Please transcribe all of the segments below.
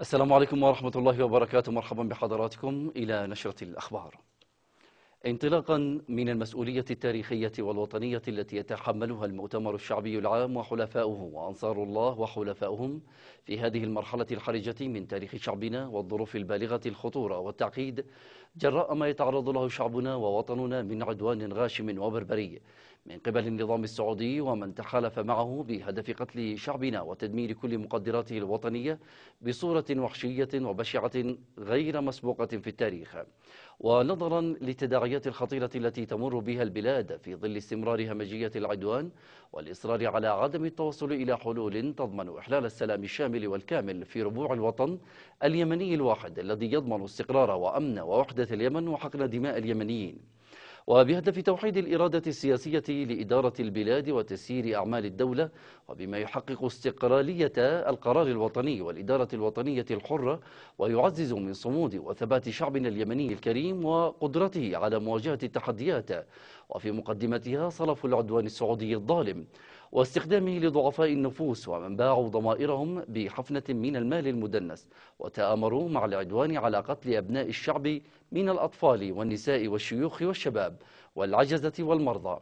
السلام عليكم ورحمة الله وبركاته مرحبا بحضراتكم إلى نشرة الأخبار انطلاقا من المسؤولية التاريخية والوطنية التي يتحملها المؤتمر الشعبي العام وحلفاؤه وأنصار الله وحلفاؤهم في هذه المرحلة الحرجة من تاريخ شعبنا والظروف البالغة الخطورة والتعقيد جراء ما يتعرض له شعبنا ووطننا من عدوان غاشم وبربري من قبل النظام السعودي ومن تحالف معه بهدف قتل شعبنا وتدمير كل مقدراته الوطنية بصورة وحشية وبشعة غير مسبوقة في التاريخ ونظرا للتداعيات الخطيرة التي تمر بها البلاد في ظل استمرار همجية العدوان والإصرار على عدم التوصل إلى حلول تضمن إحلال السلام الشامل والكامل في ربوع الوطن اليمني الواحد الذي يضمن استقرار وأمن ووحدة سادة اليمن وحقن دماء اليمنيين وبهدف توحيد الإرادة السياسية لإدارة البلاد وتسيير أعمال الدولة وبما يحقق استقلالية القرار الوطني والإدارة الوطنية الحرة ويعزز من صمود وثبات شعبنا اليمني الكريم وقدرته على مواجهة التحديات وفي مقدمتها صلف العدوان السعودي الظالم واستخدامه لضعفاء النفوس ومن باعوا ضمائرهم بحفنة من المال المدنس وتآمروا مع العدوان على قتل أبناء الشعب من الأطفال والنساء والشيوخ والشباب والعجزة والمرضى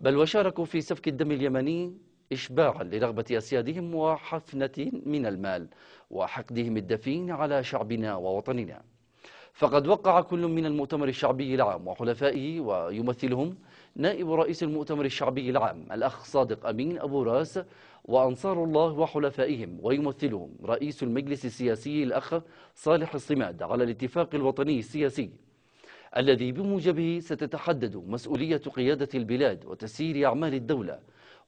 بل وشاركوا في سفك الدم اليمني إشباعا لرغبة أسيادهم وحفنة من المال وحقدهم الدفين على شعبنا ووطننا فقد وقع كل من المؤتمر الشعبي العام وحلفائه ويمثلهم نائب رئيس المؤتمر الشعبي العام الأخ صادق أمين أبو راس وأنصار الله وحلفائهم ويمثلهم رئيس المجلس السياسي الأخ صالح الصماد على الاتفاق الوطني السياسي الذي بموجبه ستتحدد مسؤولية قيادة البلاد وتسيير أعمال الدولة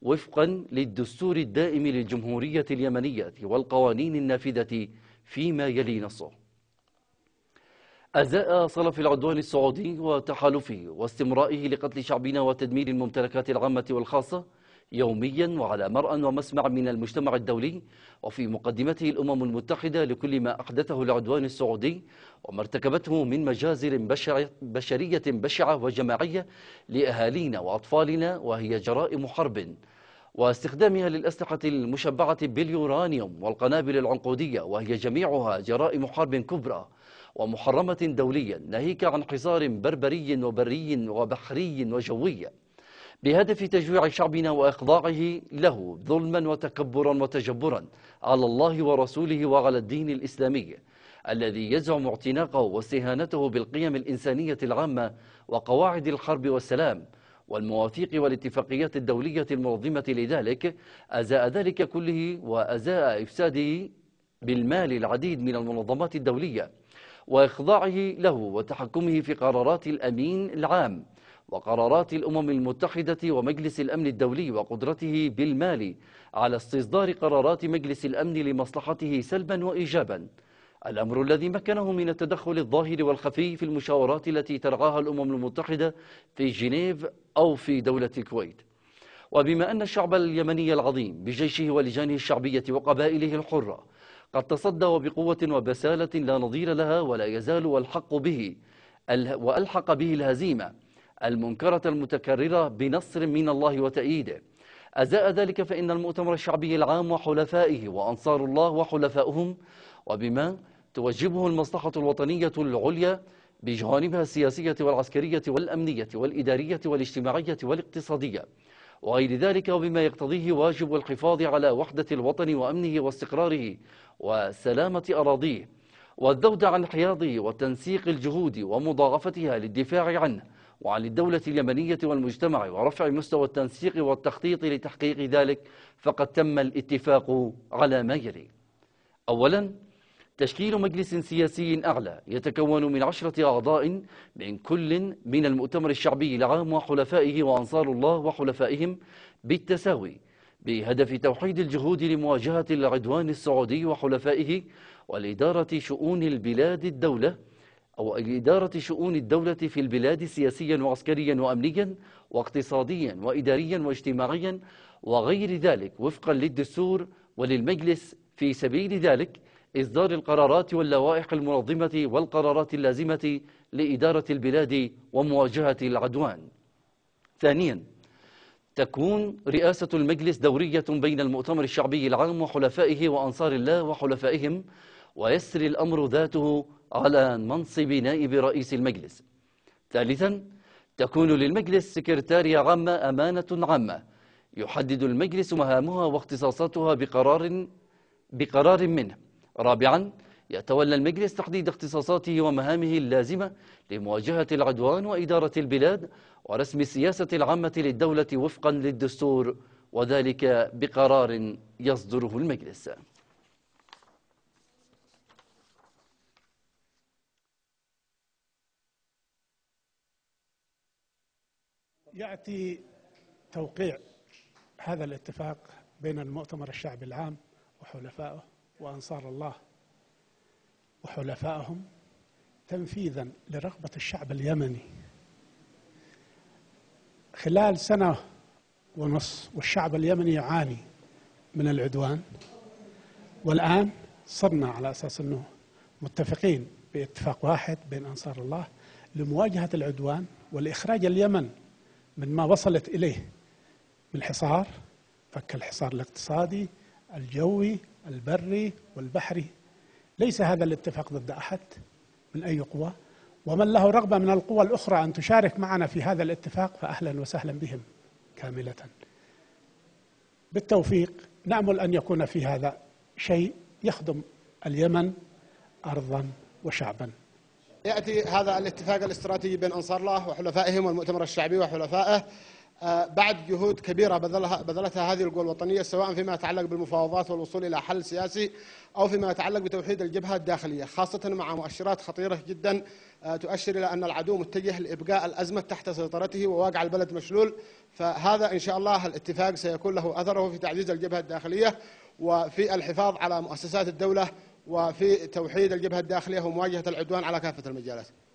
وفقا للدستور الدائم للجمهورية اليمنية والقوانين النافذة فيما يلي نصه أزاء صلف العدوان السعودي وتحالفه واستمرائه لقتل شعبنا وتدمير الممتلكات العامة والخاصة يوميا وعلى مرأى ومسمع من المجتمع الدولي وفي مقدمته الأمم المتحدة لكل ما أحدثه العدوان السعودي وما ارتكبته من مجازر بشرية بشعة وجماعية لأهالينا وأطفالنا وهي جرائم حرب واستخدامها للأسلحة المشبعة باليورانيوم والقنابل العنقودية وهي جميعها جرائم حرب كبرى ومحرمة دوليا ناهيك عن حصار بربري وبري وبحري وجوي بهدف تجويع شعبنا وإخضاعه له ظلما وتكبرا وتجبرا على الله ورسوله وعلى الدين الإسلامي الذي يزعم اعتناقه واستهانته بالقيم الإنسانية العامة وقواعد الحرب والسلام والمواثيق والاتفاقيات الدولية المنظمة لذلك أزاء ذلك كله وأزاء إفساده بالمال العديد من المنظمات الدولية وإخضاعه له وتحكمه في قرارات الأمين العام وقرارات الأمم المتحدة ومجلس الأمن الدولي وقدرته بالمال على استصدار قرارات مجلس الأمن لمصلحته سلبا وإيجابا الأمر الذي مكنه من التدخل الظاهر والخفي في المشاورات التي ترعاها الأمم المتحدة في جنيف أو في دولة الكويت وبما أن الشعب اليمني العظيم بجيشه ولجانه الشعبية وقبائله الحرة قد تصدى وبقوة وبسالة لا نظير لها ولا يزال والحق به وألحق به الهزيمة المنكرة المتكررة بنصر من الله وتأييده أزاء ذلك فإن المؤتمر الشعبي العام وحلفائه وأنصار الله وحلفائهم وبما توجبه المصلحة الوطنية العليا بجوانبها السياسية والعسكرية والأمنية والإدارية والاجتماعية والاقتصادية وغير ذلك وبما يقتضيه واجب الحفاظ على وحدة الوطن وأمنه واستقراره وسلامة أراضيه والذود عن حياضه وتنسيق الجهود ومضاعفتها للدفاع عنه وعن الدولة اليمنية والمجتمع ورفع مستوى التنسيق والتخطيط لتحقيق ذلك فقد تم الاتفاق على ما يلي أولاً تشكيل مجلس سياسي أعلى يتكون من عشرة أعضاء من كل من المؤتمر الشعبي العام وحلفائه وأنصار الله وحلفائهم بالتساوي بهدف توحيد الجهود لمواجهة العدوان السعودي وحلفائه والإدارة شؤون البلاد الدولة أو إدارة شؤون الدولة في البلاد سياسيا وعسكريا وأمنيا واقتصاديا وإداريا واجتماعيا وغير ذلك وفقا للدستور وللمجلس في سبيل ذلك إصدار القرارات واللوائح المنظمة والقرارات اللازمة لإدارة البلاد ومواجهة العدوان ثانيا تكون رئاسة المجلس دورية بين المؤتمر الشعبي العام وحلفائه وأنصار الله وحلفائهم ويسري الأمر ذاته على منصب نائب رئيس المجلس ثالثا تكون للمجلس سكرتارية عامة أمانة عامة يحدد المجلس مهامها واختصاصاتها بقرار بقرار منه رابعا يتولى المجلس تحديد اختصاصاته ومهامه اللازمة لمواجهة العدوان وإدارة البلاد ورسم السياسة العامة للدولة وفقا للدستور وذلك بقرار يصدره المجلس يأتي توقيع هذا الاتفاق بين المؤتمر الشعبي العام وحلفائه وأنصار الله وحلفائهم تنفيذا لرغبة الشعب اليمني خلال سنة ونص والشعب اليمني يعاني من العدوان والآن صرنا على أساس أنه متفقين باتفاق واحد بين أنصار الله لمواجهة العدوان والإخراج اليمن من ما وصلت إليه من حصار فك الحصار الاقتصادي الجوي البري والبحري ليس هذا الاتفاق ضد أحد من أي قوة ومن له رغبة من القوى الأخرى أن تشارك معنا في هذا الاتفاق فأهلا وسهلا بهم كاملة بالتوفيق نأمل أن يكون في هذا شيء يخدم اليمن أرضا وشعبا يأتي هذا الاتفاق الاستراتيجي بين أنصار الله وحلفائهم والمؤتمر الشعبي وحلفائه آه، بعد جهود كبيرة بذلها, بذلتها هذه القوى الوطنية سواء فيما يتعلق بالمفاوضات والوصول إلى حل سياسي أو فيما يتعلق بتوحيد الجبهة الداخلية خاصة مع مؤشرات خطيرة جدا آه، تؤشر إلى أن العدو متجه لإبقاء الأزمة تحت سيطرته وواقع البلد مشلول فهذا إن شاء الله الاتفاق سيكون له أثره في تعزيز الجبهة الداخلية وفي الحفاظ على مؤسسات الدولة وفي توحيد الجبهة الداخلية ومواجهة العدوان على كافة المجالات